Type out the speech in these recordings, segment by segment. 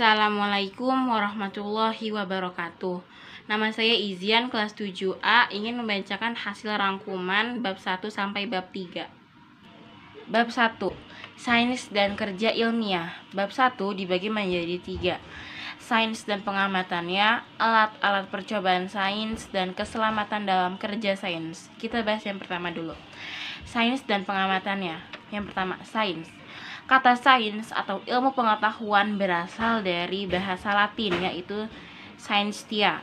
Assalamualaikum warahmatullahi wabarakatuh. Nama saya Izian kelas 7A ingin membacakan hasil rangkuman bab 1 sampai bab 3. Bab 1. Sains dan kerja ilmiah. Bab 1 dibagi menjadi 3. Sains dan pengamatannya, alat-alat percobaan sains dan keselamatan dalam kerja sains. Kita bahas yang pertama dulu. Sains dan pengamatannya. Yang pertama, sains Kata sains atau ilmu pengetahuan berasal dari bahasa Latin yaitu scientia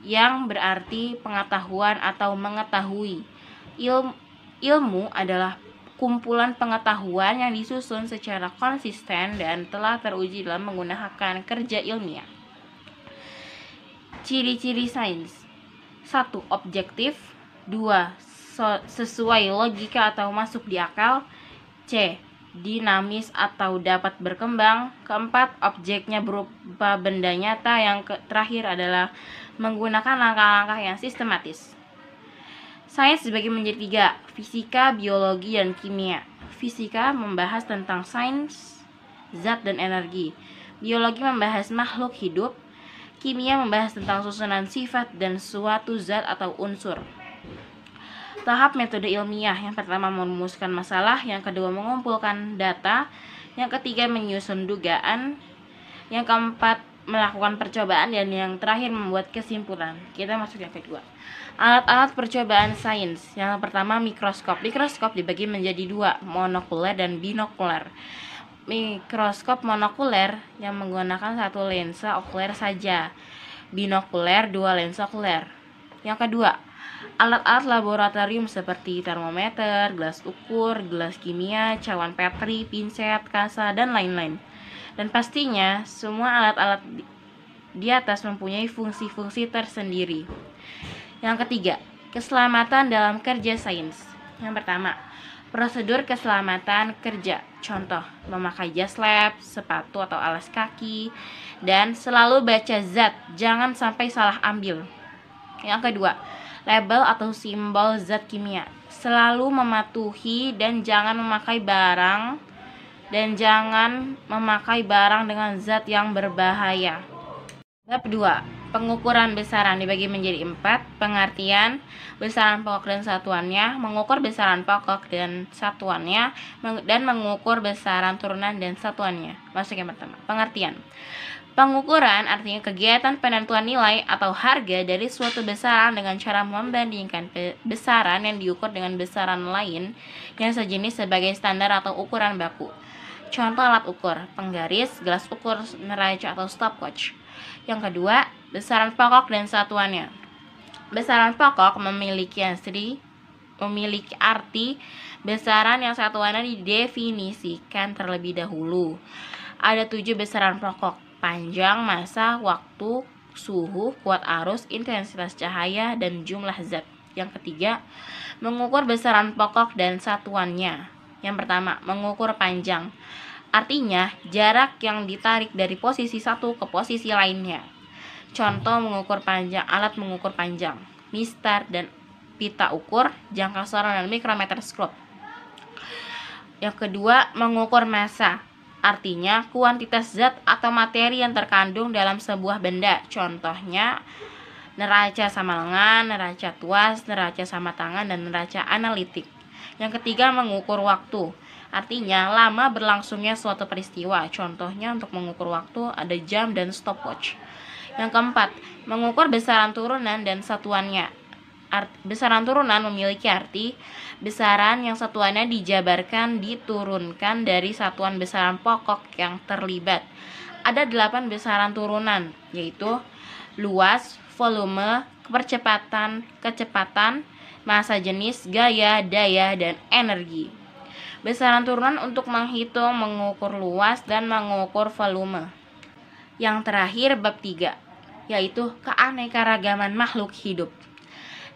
yang berarti pengetahuan atau mengetahui. Ilmu ilmu adalah kumpulan pengetahuan yang disusun secara konsisten dan telah teruji dalam menggunakan kerja ilmiah. Ciri-ciri sains. satu, Objektif. dua, So, sesuai logika atau masuk di akal. C dinamis atau dapat berkembang. Keempat, objeknya berupa benda nyata. Yang terakhir adalah menggunakan langkah-langkah yang sistematis. Sains dibagi menjadi tiga, fisika, biologi, dan kimia. Fisika membahas tentang sains, zat, dan energi. Biologi membahas makhluk hidup. Kimia membahas tentang susunan sifat dan suatu zat atau unsur. Tahap metode ilmiah yang pertama merumuskan masalah, yang kedua mengumpulkan data, yang ketiga menyusun dugaan, yang keempat melakukan percobaan dan yang terakhir membuat kesimpulan. Kita masuk yang kedua. Alat-alat percobaan sains. Yang pertama mikroskop. Mikroskop dibagi menjadi dua, monokuler dan binokuler. Mikroskop monokuler yang menggunakan satu lensa okuler saja. Binokuler dua lensa okuler. Yang kedua, Alat-alat laboratorium seperti termometer, gelas ukur, gelas kimia, cawan petri, pinset, kasa, dan lain-lain. Dan pastinya, semua alat-alat di atas mempunyai fungsi-fungsi tersendiri. Yang ketiga, keselamatan dalam kerja sains. Yang pertama, prosedur keselamatan kerja. Contoh, memakai jas lab, sepatu atau alas kaki, dan selalu baca zat, jangan sampai salah ambil. Yang kedua, label atau simbol zat kimia. Selalu mematuhi dan jangan memakai barang dan jangan memakai barang dengan zat yang berbahaya. Bab 2. Pengukuran besaran dibagi menjadi empat Pengertian besaran pokok dan satuannya Mengukur besaran pokok dan satuannya Dan mengukur besaran turunan dan satuannya Masuk yang pertama Pengertian Pengukuran artinya kegiatan penentuan nilai atau harga dari suatu besaran dengan cara membandingkan besaran yang diukur dengan besaran lain yang sejenis sebagai standar atau ukuran baku. Contoh alat ukur, penggaris, gelas ukur, neraca atau stopwatch. Yang kedua, besaran pokok dan satuannya. Besaran pokok memiliki asli memiliki arti besaran yang satuannya didefinisikan terlebih dahulu. Ada tujuh besaran pokok panjang, masa, waktu, suhu, kuat arus, intensitas cahaya, dan jumlah zat. Yang ketiga, mengukur besaran pokok dan satuannya. Yang pertama, mengukur panjang. Artinya, jarak yang ditarik dari posisi satu ke posisi lainnya. Contoh mengukur panjang, alat mengukur panjang, mistar dan pita ukur, jangka sorong dan mikrometer scope. Yang kedua, mengukur massa. Artinya, kuantitas zat atau materi yang terkandung dalam sebuah benda. Contohnya, neraca sama lengan, neraca tuas, neraca sama tangan, dan neraca analitik. Yang ketiga, mengukur waktu. Artinya, lama berlangsungnya suatu peristiwa. Contohnya, untuk mengukur waktu ada jam dan stopwatch. Yang keempat, mengukur besaran turunan dan satuannya art, besaran turunan memiliki arti besaran yang satuannya dijabarkan diturunkan dari satuan besaran pokok yang terlibat. Ada delapan besaran turunan, yaitu luas, volume, kepercepatan, kecepatan, masa jenis, gaya, daya, dan energi. Besaran turunan untuk menghitung, mengukur luas, dan mengukur volume. Yang terakhir, bab tiga yaitu keanekaragaman makhluk hidup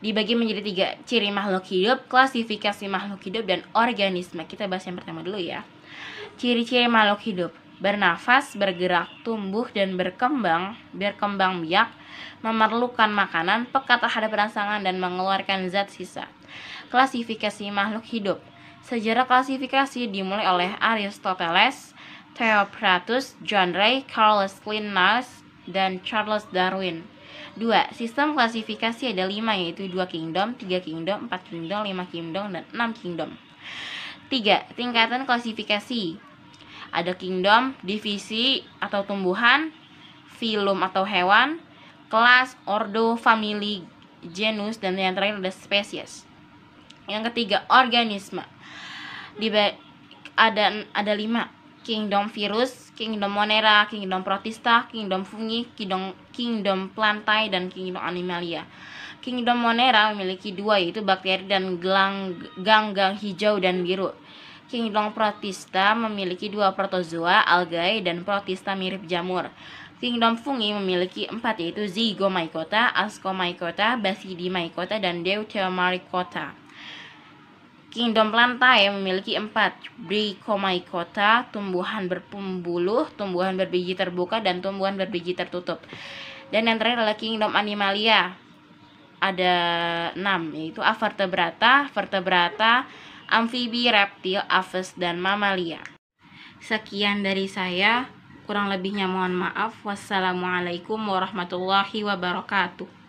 dibagi menjadi tiga ciri makhluk hidup, klasifikasi makhluk hidup, dan organisme. Kita bahas yang pertama dulu ya. Ciri-ciri makhluk hidup bernafas, bergerak, tumbuh, dan berkembang, berkembang biak, memerlukan makanan, peka terhadap rangsangan, dan mengeluarkan zat sisa. Klasifikasi makhluk hidup Sejarah klasifikasi dimulai oleh Aristoteles, Theophratus, John Ray, Carlos Linnaeus, dan Charles Darwin. 2. Sistem klasifikasi ada 5 yaitu 2 kingdom, 3 kingdom, 4 kingdom, 5 kingdom, dan 6 kingdom 3. Tingkatan klasifikasi ada kingdom, divisi atau tumbuhan, film atau hewan, kelas, ordo, family, genus, dan yang terakhir ada spesies. Yang ketiga, organisme. Di ada ada lima kingdom virus, kingdom monera, kingdom protista, kingdom fungi, kingdom, kingdom plantae, dan kingdom animalia. Kingdom monera memiliki dua yaitu bakteri dan gelang ganggang hijau dan biru. Kingdom protista memiliki dua protozoa, algae, dan protista mirip jamur. Kingdom fungi memiliki empat yaitu zygomycota, ascomycota, basidiomycota, dan deuteromycota. Kingdom plantae memiliki empat Bricomichota, tumbuhan berpembuluh, tumbuhan berbiji terbuka, dan tumbuhan berbiji tertutup. Dan yang terakhir adalah Kingdom Animalia. Ada enam, yaitu Avertebrata, Vertebrata, Amfibi, Reptil, Aves, dan Mamalia. Sekian dari saya. Kurang lebihnya mohon maaf. Wassalamualaikum warahmatullahi wabarakatuh.